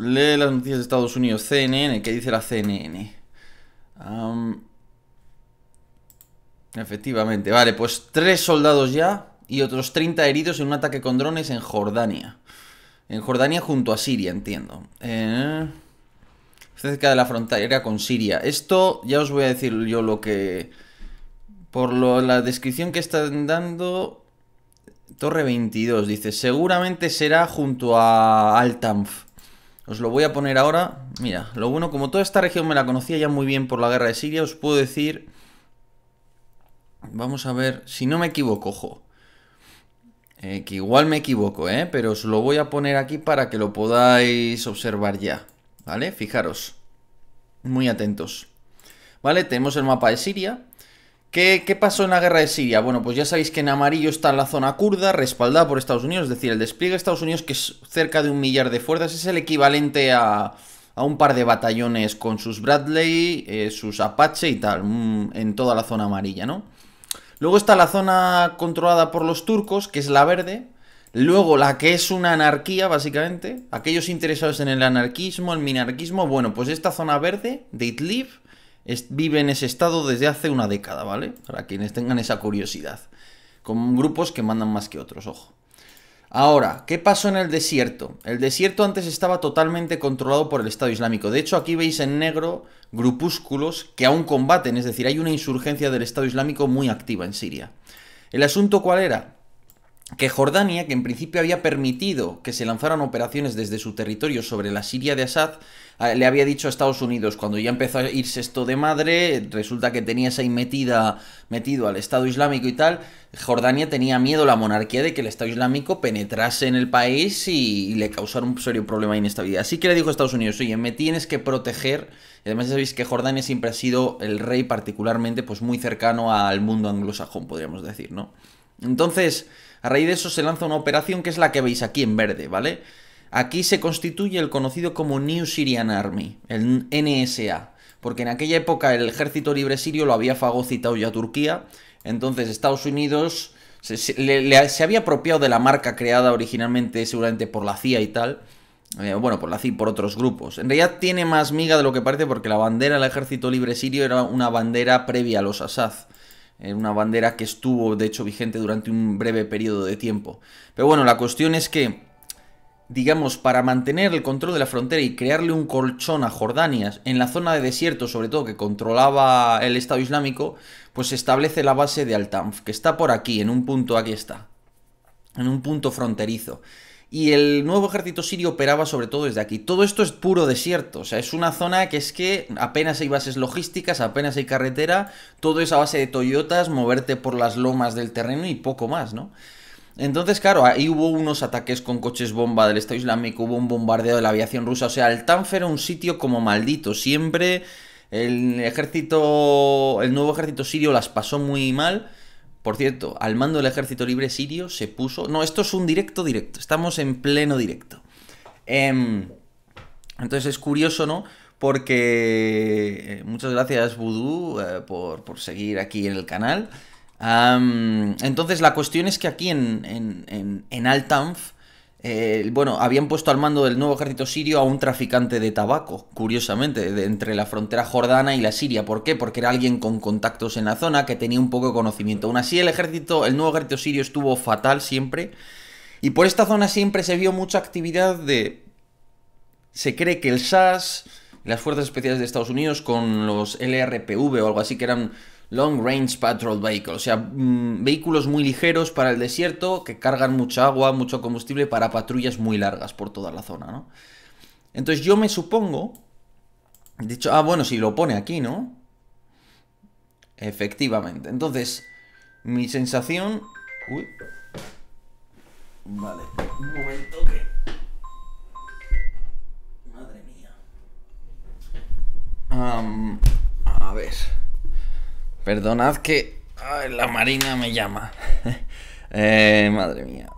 lee las noticias de Estados Unidos, CNN, ¿qué dice la CNN? efectivamente, vale, pues tres soldados ya y otros 30 heridos en un ataque con drones en Jordania. En Jordania junto a Siria, entiendo. Eh, cerca de la frontera con Siria. Esto ya os voy a decir yo lo que... Por lo, la descripción que están dando... Torre 22 dice, seguramente será junto a Altanf. Os lo voy a poner ahora. Mira, lo bueno, como toda esta región me la conocía ya muy bien por la guerra de Siria, os puedo decir... Vamos a ver, si no me equivoco, ojo. Eh, que igual me equivoco, ¿eh? Pero os lo voy a poner aquí para que lo podáis observar ya. ¿Vale? Fijaros. Muy atentos. ¿Vale? Tenemos el mapa de Siria. ¿Qué, pasó en la guerra de Siria? Bueno, pues ya sabéis que en amarillo está la zona kurda, respaldada por Estados Unidos, es decir, el despliegue de Estados Unidos, que es cerca de un millar de fuerzas, es el equivalente a, un par de batallones con sus Bradley, eh, sus Apache y tal, en toda la zona amarilla, ¿no? Luego está la zona controlada por los turcos, que es la verde. Luego la que es una anarquía, básicamente. Aquellos interesados en el anarquismo, el minarquismo, bueno, pues esta zona verde de Idlib vive en ese estado desde hace una década, ¿vale? Para quienes tengan esa curiosidad. Con grupos que mandan más que otros, ojo. Ahora, ¿qué pasó en el desierto? El desierto antes estaba totalmente controlado por el Estado Islámico. De hecho, aquí veis en negro grupúsculos que aún combaten, es decir, hay una insurgencia del Estado Islámico muy activa en Siria. ¿El asunto cuál era? que Jordania, que en principio había permitido que se lanzaran operaciones desde su territorio sobre la Siria de Assad, ah, le había dicho a Estados Unidos, cuando ya empezó a irse esto de madre, resulta que tenía esa metida, metido al Estado Islámico y tal, Jordania tenía miedo la monarquía de que el Estado Islámico penetrase en el país y, le causara un serio problema de inestabilidad. Así que le dijo a Estados Unidos, oye, me tienes que proteger, además sabéis que Jordania siempre ha sido el rey particularmente pues muy cercano al mundo anglosajón, podríamos decir, ¿no? Entonces, a raíz de eso se lanza una operación que es la que veis aquí en verde, ¿vale? Aquí se constituye el conocido como New Syrian Army, el NSA, porque en aquella época el ejército libre sirio lo había fagocitado ya Turquía, entonces Estados Unidos se, había apropiado de la marca creada originalmente seguramente por la CIA y tal, eh, bueno, por la CIA y por otros grupos. En realidad tiene más miga de lo que parece porque la bandera del ejército libre sirio era una bandera previa a los Assad una bandera que estuvo, de hecho, vigente durante un breve periodo de tiempo. Pero bueno, la cuestión es que, digamos, para mantener el control de la frontera y crearle un colchón a Jordania, en la zona de desierto, sobre todo, que controlaba el Estado Islámico, pues se establece la base de Al-Tanf, que está por aquí, en un punto, aquí está, en un punto fronterizo y el nuevo ejército sirio operaba sobre todo desde aquí. Todo esto es puro desierto, o sea, es una zona que es que apenas hay bases logísticas, apenas hay carretera, todo es a base de Toyotas, moverte por las lomas del terreno y poco más, ¿no? Entonces, claro, ahí hubo unos ataques con coches bomba del Estado Islámico, hubo un bombardeo de la aviación rusa, o sea, el Tanf era un sitio como maldito, siempre el ejército, el nuevo ejército sirio las pasó muy mal por cierto, al mando del ejército libre sirio se puso... No, esto es un directo directo, estamos en pleno directo. Em, entonces es curioso, ¿no? Porque eh, muchas gracias Voodoo eh, por, seguir aquí en el canal. entonces la cuestión es que aquí en, en, en, en Altanf eh, bueno, habían puesto al mando del nuevo ejército sirio a un traficante de tabaco, curiosamente, entre la frontera jordana y la Siria. ¿Por qué? Porque era alguien con contactos en la zona que tenía un poco de conocimiento. Aún así, el ejército, el nuevo ejército sirio estuvo fatal siempre. Y por esta zona siempre se vio mucha actividad de. Se cree que el SAS, las fuerzas especiales de Estados Unidos, con los LRPV o algo así, que eran Long Range Patrol Vehicle, o sea, mm, vehículos muy ligeros para el desierto que cargan mucha agua, mucho combustible para patrullas muy largas por toda la zona, ¿no? Entonces yo me supongo... De hecho, ah, bueno, si lo pone aquí, ¿no? Efectivamente. Entonces, mi sensación... Uy. Vale, un momento que... Madre mía. a ver. Perdonad que la marina me llama. Eh, madre mía.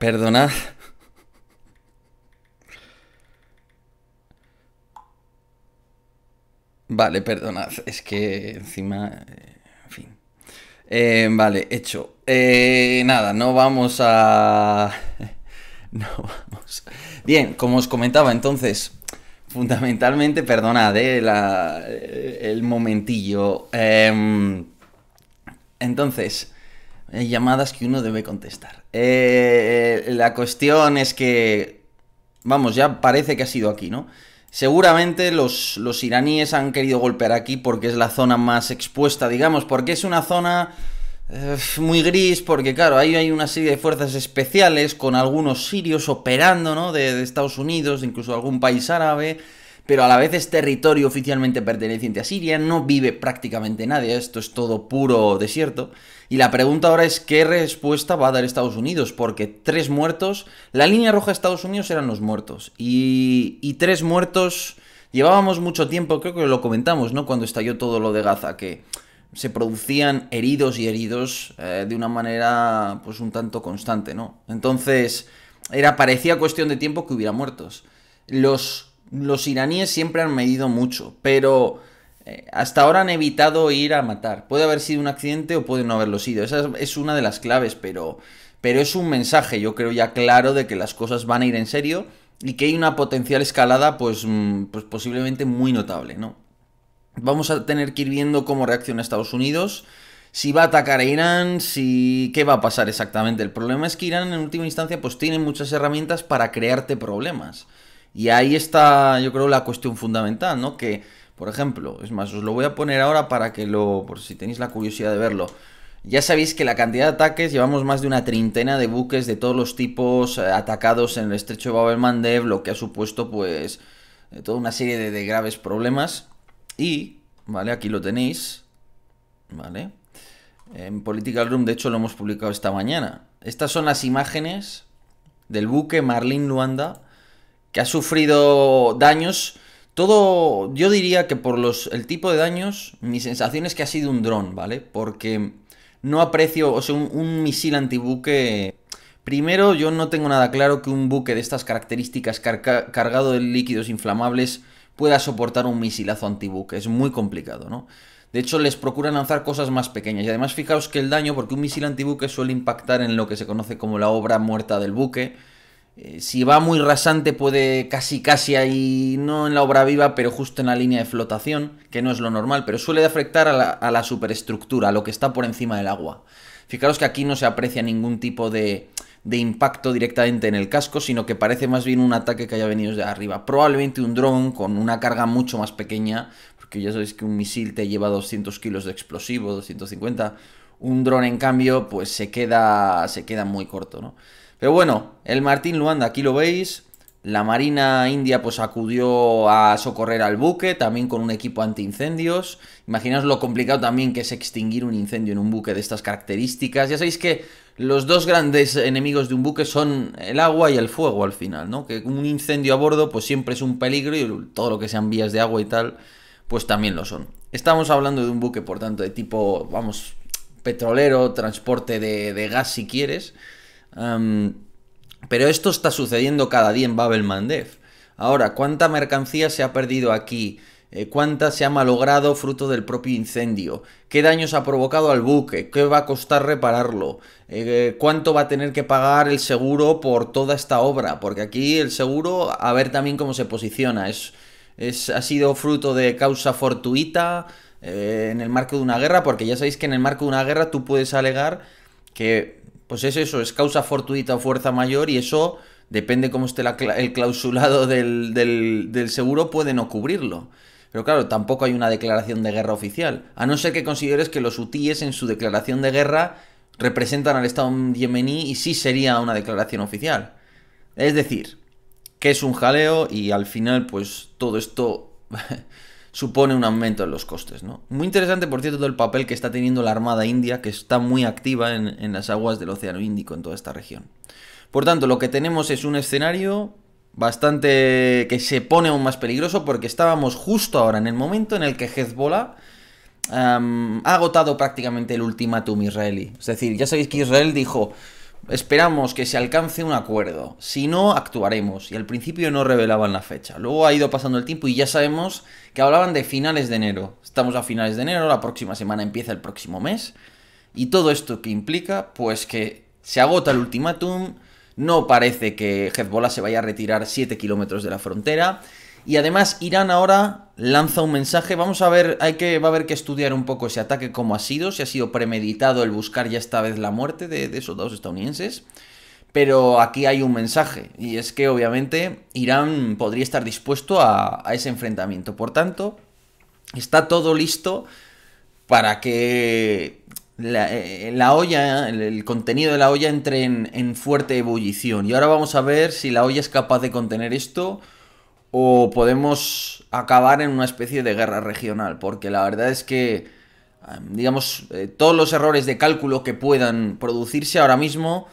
Perdonad Vale, perdonad, es que encima... Eh, en fin. Eh, vale, hecho. Eh, nada, no vamos a... no vamos... Bien, como os comentaba entonces, fundamentalmente, perdonad eh, el momentillo. Em, entonces, llamadas que uno debe contestar. la cuestión es que... Vamos, ya parece que ha sido aquí, ¿no? Seguramente los, iraníes han querido golpear aquí porque es la zona más expuesta, digamos, porque es una zona eh, muy gris porque claro, ahí hay una serie de fuerzas especiales con algunos sirios operando, ¿no? De, de Estados Unidos, incluso algún país árabe pero a la vez es territorio oficialmente perteneciente a Siria, no vive prácticamente nadie, esto es todo puro desierto. Y la pregunta ahora es qué respuesta va a dar Estados Unidos, porque tres muertos, la línea roja de Estados Unidos eran los muertos, y, tres muertos llevábamos mucho tiempo, creo que lo comentamos, ¿no? Cuando estalló todo lo de Gaza, que se producían heridos y heridos eh, de una manera pues un tanto constante, ¿no? Entonces, era, parecía cuestión de tiempo que hubiera muertos. Los los iraníes siempre han medido mucho, pero eh, hasta ahora han evitado ir a matar. Puede haber sido un accidente o puede no haberlo sido. Esa es una de las claves, pero, pero es un mensaje, yo creo ya claro, de que las cosas van a ir en serio y que hay una potencial escalada, pues, mm, pues, posiblemente muy notable, ¿no? Vamos a tener que ir viendo cómo reacciona Estados Unidos, si va a atacar a Irán, si qué va a pasar exactamente. El problema es que Irán en última instancia pues tiene muchas herramientas para crearte problemas. Y ahí está, yo creo, la cuestión fundamental, ¿no? Que, por ejemplo, es más, os lo voy a poner ahora para que lo, por si tenéis la curiosidad de verlo. Ya sabéis que la cantidad de ataques, llevamos más de una treintena de buques de todos los tipos eh, atacados en el estrecho de Babelmandev, lo que ha supuesto pues eh, toda una serie de, de, graves problemas. Y, ¿vale? Aquí lo tenéis, ¿vale? En Political Room, de hecho, lo hemos publicado esta mañana. Estas son las imágenes del buque Marlin Luanda que ha sufrido daños. Todo, yo diría que por los, el tipo de daños, mi sensación es que ha sido un dron, ¿vale? Porque no aprecio, o sea, un, misil antibuque. Primero, yo no tengo nada claro que un buque de estas características cargado de líquidos inflamables pueda soportar un misilazo antibuque. Es muy complicado, ¿no? De hecho, les procuran lanzar cosas más pequeñas. Y además, fijaos que el daño, porque un misil antibuque suele impactar en lo que se conoce como la obra muerta del buque eh, si va muy rasante puede casi casi ahí, no en la obra viva, pero justo en la línea de flotación, que no es lo normal, pero suele afectar a la, superestructura, a lo que está por encima del agua. Fijaros que aquí no se aprecia ningún tipo de, impacto directamente en el casco, sino que parece más bien un ataque que haya venido de arriba. Probablemente un dron con una carga mucho más pequeña, porque ya sabéis que un misil te lleva 200 kilos de explosivo, 250. Un dron, en cambio, pues se queda, se queda muy corto, ¿no? Pero bueno, el Martín Luanda, aquí lo veis. La Marina India pues acudió a socorrer al buque, también con un equipo antiincendios. Imaginaos lo complicado también que es extinguir un incendio en un buque de estas características. Ya sabéis que los dos grandes enemigos de un buque son el agua y el fuego al final, ¿no? Que un incendio a bordo pues siempre es un peligro y todo lo que sean vías de agua y tal pues también lo son. Estamos hablando de un buque, por tanto, de tipo, vamos, petrolero, transporte de gas si quieres pero esto está sucediendo cada día en Babel Mandev. Ahora, ¿cuánta mercancía se ha perdido aquí? Eh, cuánta se ha malogrado fruto del propio incendio, qué daños ha provocado al buque, qué va a costar repararlo, eh, cuánto va a tener que pagar el seguro por toda esta obra, porque aquí el seguro, a ver también cómo se posiciona, ha sido fruto de causa fortuita eh, en el marco de una guerra, porque ya sabéis que en el marco de una guerra tú puedes alegar que pues es eso, es causa fortuita o fuerza mayor y eso, depende cómo esté el clausulado del, del seguro, puede no cubrirlo. Pero claro, tampoco hay una declaración de guerra oficial, a no ser que consideres que los hutíes en su declaración de guerra representan al Estado yemení y sí sería una declaración oficial. Es decir, que es un jaleo y al final pues todo esto supone un aumento en los costes. ¿no? Muy interesante, por cierto, todo el papel que está teniendo la Armada India, que está muy activa en, las aguas del Océano Índico, en toda esta región. Por tanto, lo que tenemos es un escenario bastante que se pone aún más peligroso porque estábamos justo ahora en el momento en el que Hezbollah ha agotado prácticamente el ultimátum israelí. Es decir, ya sabéis que Israel dijo, Esperamos que se alcance un acuerdo. Si no, actuaremos. Y al principio no revelaban la fecha. Luego ha ido pasando el tiempo y ya sabemos que hablaban de finales de enero. Estamos a finales de enero, la próxima semana empieza el próximo mes. Y todo esto que implica, pues que se agota el ultimátum, no parece que Hezbollah se vaya a retirar 7 kilómetros de la frontera, y además Irán ahora lanza un mensaje, vamos a ver, hay que, va a haber que estudiar un poco ese ataque, cómo ha sido, si ha sido premeditado el buscar ya esta vez la muerte de, esos dos estadounidenses. Pero aquí hay un mensaje, y es que obviamente Irán podría estar dispuesto a, ese enfrentamiento. Por tanto, está todo listo para que la, eh, olla, el, contenido de la olla entre en fuerte ebullición. Y ahora vamos a ver si la olla es capaz de contener esto o podemos acabar en una especie de guerra regional, porque la verdad es que, eh, digamos, eh, todos los errores de cálculo que puedan producirse ahora mismo,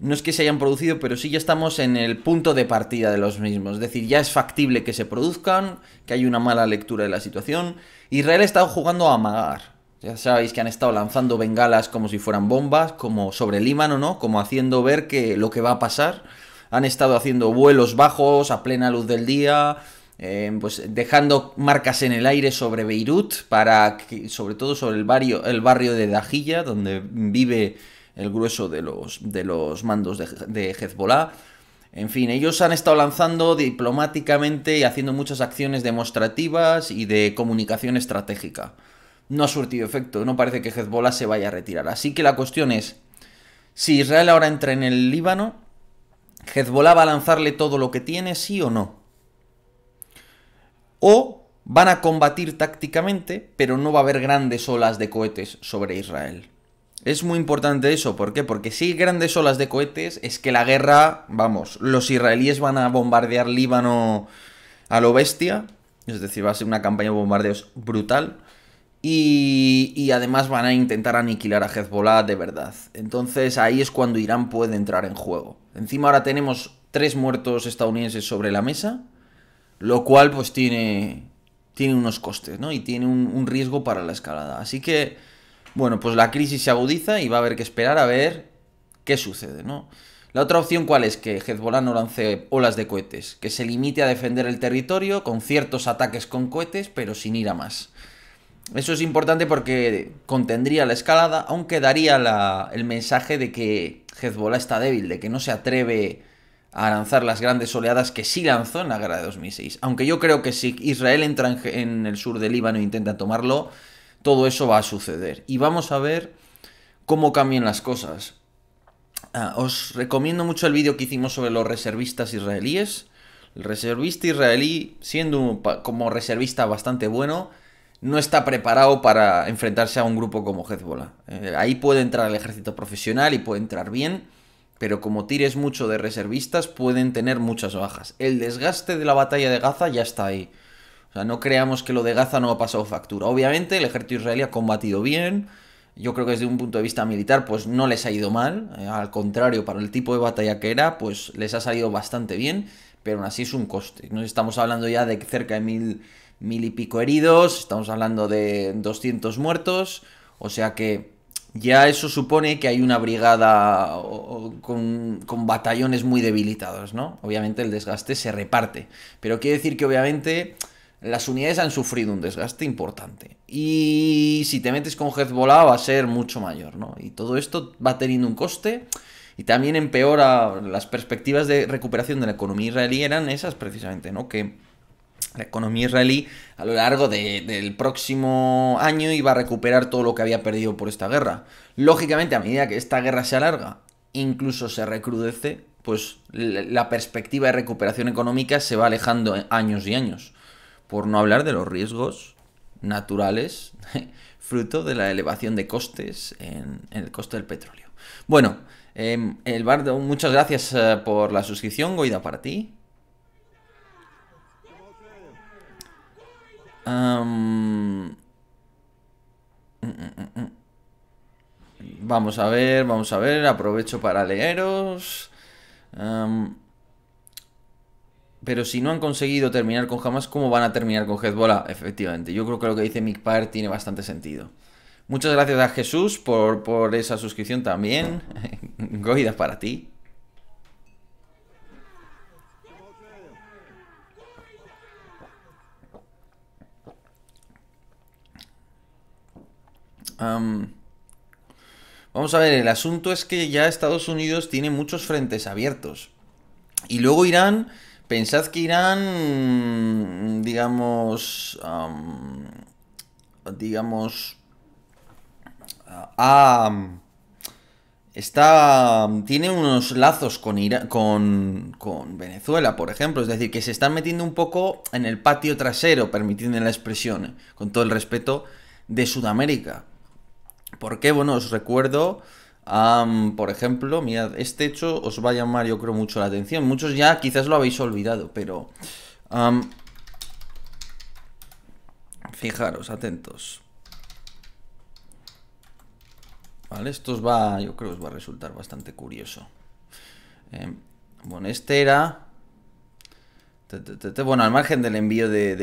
no es que se hayan producido, pero sí ya estamos en el punto de partida de los mismos. Es decir, ya es factible que se produzcan, que hay una mala lectura de la situación. Israel ha estado jugando a amagar. Ya sabéis que han estado lanzando bengalas como si fueran bombas, como sobre Líbano, ¿no? Como haciendo ver que lo que va a pasar han estado haciendo vuelos bajos a plena luz del día, eh, pues dejando marcas en el aire sobre Beirut, para sobre todo sobre el barrio, el barrio de Dajilla, donde vive el grueso de los, de los mandos de, de Hezbollah. En fin, ellos han estado lanzando diplomáticamente y haciendo muchas acciones demostrativas y de comunicación estratégica. No ha surtido efecto, no parece que Hezbollah se vaya a retirar. Así que la cuestión es, si Israel ahora entra en el Líbano, ¿Hezbollah va a lanzarle todo lo que tiene, sí o no? O van a combatir tácticamente, pero no va a haber grandes olas de cohetes sobre Israel. Es muy importante eso, ¿por qué? Porque si hay grandes olas de cohetes, es que la guerra, vamos, los israelíes van a bombardear Líbano a lo bestia, es decir, va a ser una campaña de bombardeos brutal. Y, además van a intentar aniquilar a Hezbollah de verdad. Entonces ahí es cuando Irán puede entrar en juego. Encima ahora tenemos tres muertos estadounidenses sobre la mesa, lo cual pues tiene, tiene unos costes, ¿no? Y tiene un, un riesgo para la escalada. Así que, bueno, pues la crisis se agudiza y va a haber que esperar a ver qué sucede, ¿no? La otra opción cuál es que Hezbollah no lance olas de cohetes, que se limite a defender el territorio con ciertos ataques con cohetes, pero sin ir a más. Eso es importante porque contendría la escalada, aunque daría el mensaje de que Hezbollah está débil, de que no se atreve a lanzar las grandes oleadas que sí lanzó en la guerra de 2006. Aunque yo creo que si Israel entra en, el sur del Líbano e intenta tomarlo, todo eso va a suceder. Y vamos a ver cómo cambian las cosas. Ah, os recomiendo mucho el vídeo que hicimos sobre los reservistas israelíes. El reservista israelí, siendo como reservista bastante bueno, no está preparado para enfrentarse a un grupo como Hezbollah. Eh, ahí puede entrar el ejército profesional y puede entrar bien, pero como tires mucho de reservistas pueden tener muchas bajas. El desgaste de la batalla de Gaza ya está ahí. O sea, no creamos que lo de Gaza no ha pasado factura. Obviamente el ejército israelí ha combatido bien. Yo creo que desde un punto de vista militar pues no les ha ido mal. Eh, al contrario, para el tipo de batalla que era pues les ha salido bastante bien. Pero aún así es un coste. Nos estamos hablando ya de cerca de mil mil y pico heridos, estamos hablando de 200 muertos, o sea que ya eso supone que hay una brigada con, batallones muy debilitados, ¿no? Obviamente el desgaste se reparte, pero quiere decir que obviamente las unidades han sufrido un desgaste importante. Y si te metes con Hezbollah va a ser mucho mayor, ¿no? Y todo esto va teniendo un coste y también empeora las perspectivas de recuperación de la economía israelí eran esas precisamente, ¿no? Que la economía israelí a lo largo del próximo año iba a recuperar todo lo que había perdido por esta guerra. Lógicamente, a medida que esta guerra se alarga, incluso se recrudece, pues la perspectiva de recuperación económica se va alejando años y años. Por no hablar de los riesgos naturales, fruto de la elevación de costes en, el coste del petróleo. Bueno, eh, em, el muchas gracias eh, por la suscripción, Goida, para ti. Mm, mm, mm, vamos a ver, vamos a ver, aprovecho para leeros. Pero si no han conseguido terminar con jamás ¿cómo van a terminar con Hezbollah? Efectivamente, yo creo que lo que dice Parr tiene bastante sentido. Muchas gracias a Jesús por, por esa suscripción también. Goida para ti. vamos a ver, el asunto es que ya Estados Unidos tiene muchos frentes abiertos. Y luego Irán, pensad que Irán, digamos, digamos, ah, está, tiene unos lazos con, con, con Venezuela, por ejemplo. Es decir, que se están metiendo un poco en el patio trasero, permitiendo la expresión, con todo el respeto, de Sudamérica. Porque, bueno, os recuerdo, por ejemplo, mirad, este hecho os va a llamar yo creo mucho la atención. Muchos ya quizás lo habéis olvidado, pero... fijaros, atentos. Vale, esto os va, yo creo os va a resultar bastante curioso. Em, bueno, este era... Bueno, al margen del envío de